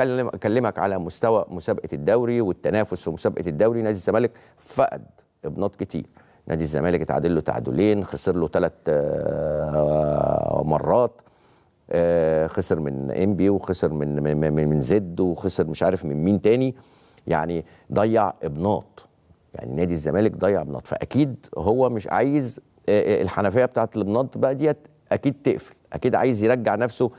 اكلمك على مستوى مسابقه الدوري والتنافس في مسابقه الدوري نادي الزمالك فقد ابناط كتير نادي الزمالك اتعادل له تعادلين خسر له ثلاث آه، مرات آه، خسر من انبي وخسر من من, من زد وخسر مش عارف من مين تاني يعني ضيع ابناط يعني نادي الزمالك ضيع ابناط فاكيد هو مش عايز آه، الحنفيه بتاعت الابنات بقى ديت اكيد تقفل اكيد عايز يرجع نفسه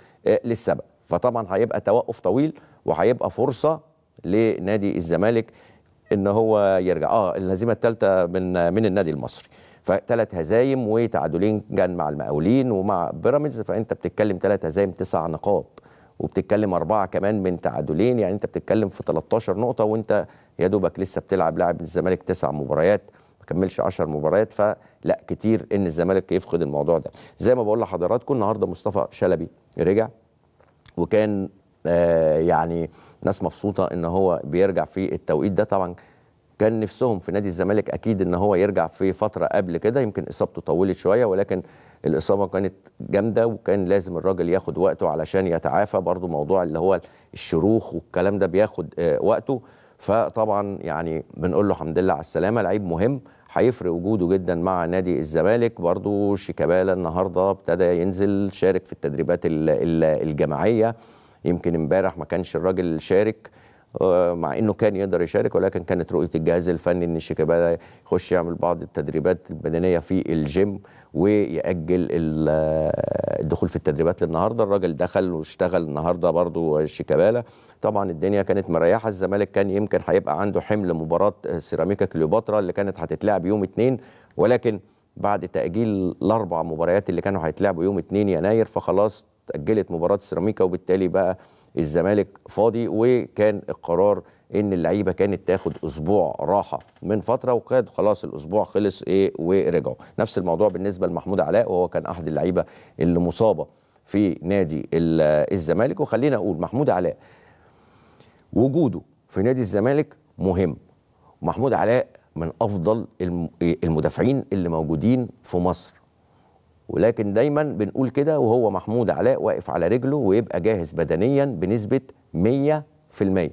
للسبق فطبعا هيبقى توقف طويل وهيبقى فرصه لنادي الزمالك ان هو يرجع اه الهزيمه الثالثه من من النادي المصري فثلاث هزايم وتعادلين كان مع المقاولين ومع بيراميدز فانت بتتكلم ثلاث هزايم تسع نقاط وبتتكلم أربعة كمان من تعادلين يعني أنت بتتكلم في 13 نقطة وأنت يا دوبك لسه بتلعب لاعب الزمالك تسع مباريات ما كملش 10 مباريات فلا كتير إن الزمالك يفقد الموضوع ده زي ما بقول لحضراتكم النهاردة مصطفى شلبي رجع وكان آه، يعني ناس مبسوطه ان هو بيرجع في التوقيت ده طبعا كان نفسهم في نادي الزمالك اكيد ان هو يرجع في فتره قبل كده يمكن اصابته طولت شويه ولكن الاصابه كانت جامده وكان لازم الراجل ياخد وقته علشان يتعافى برضو موضوع اللي هو الشروخ والكلام ده بياخد آه، وقته فطبعا يعني بنقول له الحمد لله على السلامه لعيب مهم هيفرق وجوده جدا مع نادي الزمالك برضو شيكابالا النهارده ابتدى ينزل شارك في التدريبات الجماعيه يمكن امبارح ما كانش الراجل شارك مع انه كان يقدر يشارك ولكن كانت رؤيه الجهاز الفني ان شيكابالا يخش يعمل بعض التدريبات البدنيه في الجيم ويأجل الدخول في التدريبات للنهارده الراجل دخل واشتغل النهارده برضه شيكابالا طبعا الدنيا كانت مريحه الزمالك كان يمكن هيبقى عنده حمل مباراه سيراميكا كليوباترا اللي كانت هتتلعب يوم اثنين ولكن بعد تأجيل الأربع مباريات اللي كانوا هيتلعبوا يوم اثنين يناير فخلاص تاجلت مباراة سيراميكا وبالتالي بقى الزمالك فاضي وكان القرار ان اللعيبه كانت تاخد اسبوع راحه من فتره وكاد خلاص الاسبوع خلص ايه ورجعوا نفس الموضوع بالنسبه لمحمود علاء وهو كان احد اللعيبه اللي مصابه في نادي الزمالك وخلينا اقول محمود علاء وجوده في نادي الزمالك مهم محمود علاء من افضل المدافعين اللي موجودين في مصر ولكن دايما بنقول كده وهو محمود علاء واقف على رجله ويبقى جاهز بدنيا بنسبه 100%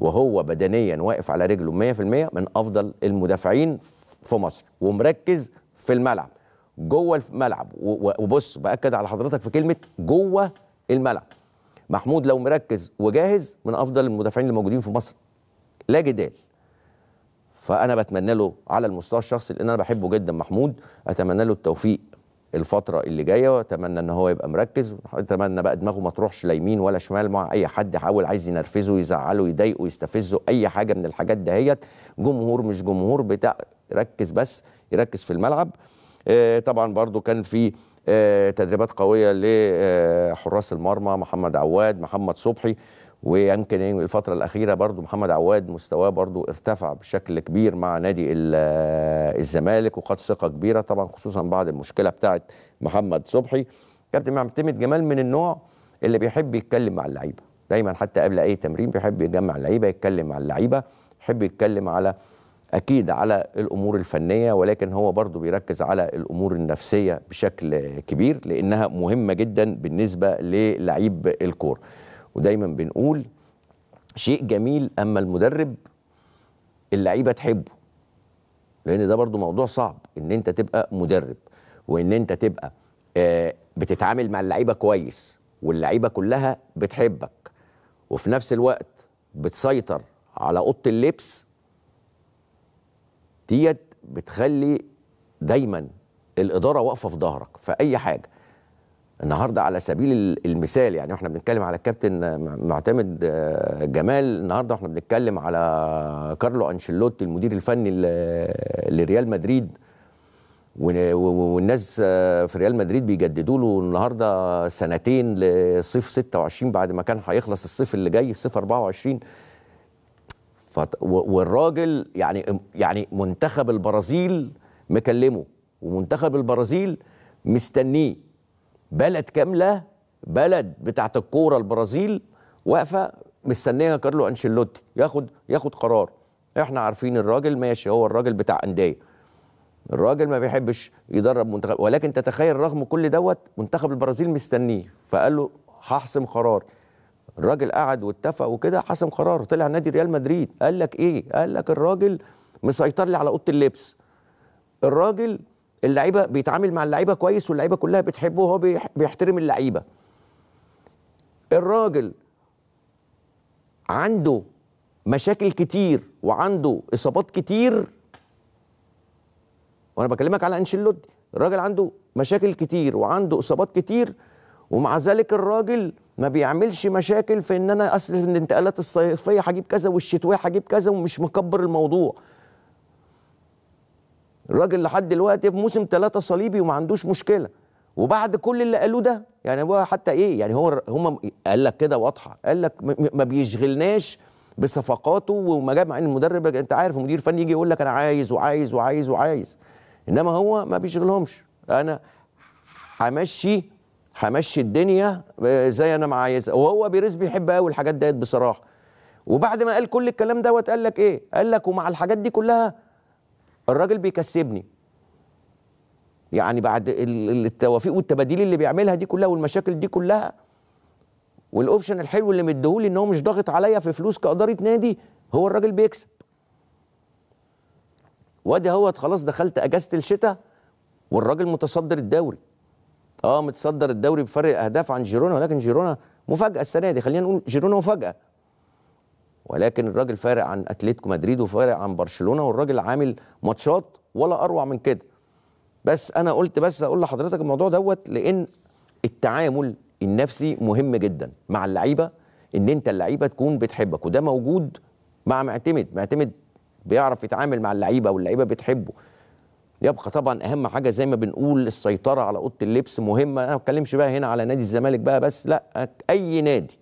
وهو بدنيا واقف على رجله 100% من افضل المدافعين في مصر ومركز في الملعب جوه الملعب وبص باكد على حضرتك في كلمه جوه الملعب محمود لو مركز وجاهز من افضل المدافعين الموجودين في مصر لا جدال فانا بتمنى له على المستوى الشخصي لان انا بحبه جدا محمود اتمنى له التوفيق الفتره اللي جايه واتمنى ان هو يبقى مركز اتمنى بقى دماغه ما تروحش لا يمين ولا شمال مع اي حد حاول عايز ينرفزه يزعله يضايقه يستفزه اي حاجه من الحاجات دهيت جمهور مش جمهور بتاع ركز بس يركز في الملعب آه، طبعا برضو كان في آه، تدريبات قويه لحراس آه، المرمى محمد عواد محمد صبحي ويمكن الفتره الاخيره برضو محمد عواد مستواه برضو ارتفع بشكل كبير مع نادي الزمالك وقد ثقه كبيره طبعا خصوصا بعد المشكله بتاعه محمد صبحي كابتن معتمد جمال من النوع اللي بيحب يتكلم مع اللعيبه دايما حتى قبل اي تمرين بيحب يجمع اللعيبه يتكلم مع اللعيبه يحب يتكلم على اكيد على الامور الفنيه ولكن هو برضو بيركز على الامور النفسيه بشكل كبير لانها مهمه جدا بالنسبه للعيب الكوره ودايما بنقول شيء جميل اما المدرب اللعيبه تحبه لان ده برضو موضوع صعب ان انت تبقى مدرب وان انت تبقى آه، بتتعامل مع اللعيبه كويس واللعيبه كلها بتحبك وفي نفس الوقت بتسيطر على اوضه اللبس ديت بتخلي دايما الاداره واقفه في ظهرك في اي حاجه النهارده على سبيل المثال يعني احنا بنتكلم على الكابتن معتمد آه، جمال النهارده احنا بنتكلم على كارلو انشيلوتي المدير الفني لريال مدريد والناس آه، في ريال مدريد بيجددوا له النهارده سنتين لصيف 26 بعد ما كان هيخلص الصيف اللي جاي صيف 24 والراجل يعني يعني منتخب البرازيل مكلمه ومنتخب البرازيل مستنيه بلد كامله بلد بتاعت الكوره البرازيل واقفه مستنيه كارلو انشيلوتي ياخد ياخد قرار احنا عارفين الراجل ماشي هو الراجل بتاع انديه الراجل ما بيحبش يدرب منتخب ولكن تتخيل رغم كل دوت منتخب البرازيل مستنيه فقال له هحسم قرار الراجل قعد واتفق وكده حسم قراره طلع نادي ريال مدريد قال لك ايه قال لك الراجل مسيطر لي على اوضه اللبس الراجل اللعيبه بيتعامل مع اللعيبه كويس واللعيبه كلها بتحبه وهو بيحترم اللعيبه الراجل عنده مشاكل كتير وعنده اصابات كتير وانا بكلمك على انشيلوتي الراجل عنده مشاكل كتير وعنده اصابات كتير ومع ذلك الراجل ما بيعملش مشاكل في ان انا اصل الانتقالات الصيفيه هجيب كذا والشتويه هجيب كذا ومش مكبر الموضوع الراجل لحد دلوقتي في موسم ثلاثة صليبي وما عندوش مشكلة وبعد كل اللي قالوه ده يعني هو حتى ايه يعني هو هم قال لك كده واضحة قال لك ما بيشغلناش بصفقاته وما جاب مع المدرب انت عارف المدير الفني يجي يقول لك انا عايز وعايز وعايز وعايز انما هو ما بيشغلهمش انا همشي همشي الدنيا آه، زي انا ما عايزها وهو بيريز بيحب قوي الحاجات ديت بصراحه وبعد ما قال كل الكلام دوت قال لك ايه قال لك ومع الحاجات دي كلها الراجل بيكسبني يعني بعد التوافيق والتباديل اللي بيعملها دي كلها والمشاكل دي كلها والاوبشن الحلو اللي مديهولي ان هو مش ضاغط عليا في فلوس كاداره نادي هو الراجل بيكسب وادي اهوت خلاص دخلت اجازه الشتاء والراجل متصدر الدوري اه متصدر الدوري بفرق اهداف عن جيرونا ولكن جيرونا مفاجاه السنه دي خلينا نقول جيرونا مفاجاه ولكن الراجل فارق عن اتلتيكو مدريد وفارق عن برشلونه والراجل عامل ماتشات ولا اروع من كده بس انا قلت بس اقول لحضرتك الموضوع دوت لان التعامل النفسي مهم جدا مع اللعيبه ان انت اللعيبه تكون بتحبك وده موجود مع معتمد معتمد بيعرف يتعامل مع اللعيبه واللعيبه بتحبه يبقى طبعا اهم حاجه زي ما بنقول السيطره على اوضه اللبس مهمه انا ما بتكلمش بقى هنا على نادي الزمالك بقى بس لا اي نادي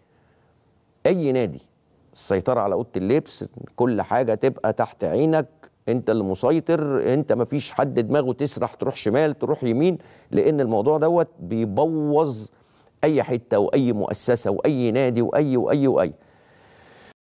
اي نادي السيطره على اوضه اللبس كل حاجه تبقى تحت عينك انت اللي مسيطر انت مفيش حد دماغه تسرح تروح شمال تروح يمين لان الموضوع دوت بيبوظ اي حته واي مؤسسه واي نادي واي واي واي, وأي.